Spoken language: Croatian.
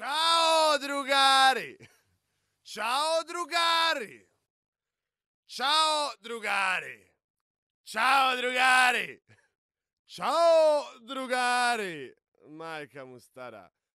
Ćao, drugari! Ćao, drugari! Ćao, drugari! Ćao, drugari! Ćao, drugari! Majka mu stara.